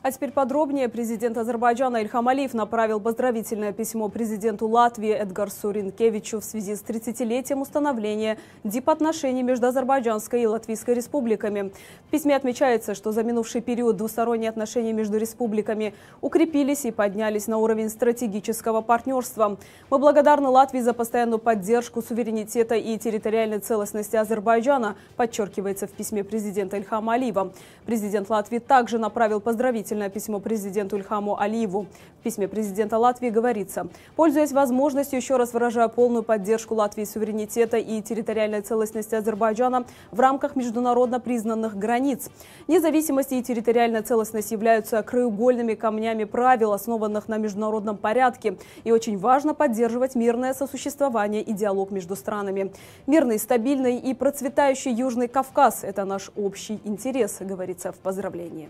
А теперь подробнее. Президент Азербайджана Ильхам Алиев направил поздравительное письмо президенту Латвии Эдгарсу Ринкевичу в связи с 30-летием установления дипотношений между Азербайджанской и Латвийской республиками. В письме отмечается, что за минувший период двусторонние отношения между республиками укрепились и поднялись на уровень стратегического партнерства. Мы благодарны Латвии за постоянную поддержку суверенитета и территориальной целостности Азербайджана, подчеркивается в письме президента Ильхама Алиева. Президент Латвии также направил поздравительное доверительное письмо президенту Ильхаму Алиеву. В письме президента Латвии говорится, пользуясь возможностью, еще раз выражая полную поддержку Латвии суверенитета и территориальной целостности Азербайджана в рамках международно признанных границ. Независимость и территориальная целостность являются краеугольными камнями правил, основанных на международном порядке, и очень важно поддерживать мирное сосуществование и диалог между странами. Мирный, стабильный и процветающий Южный Кавказ – это наш общий интерес, говорится в поздравлении.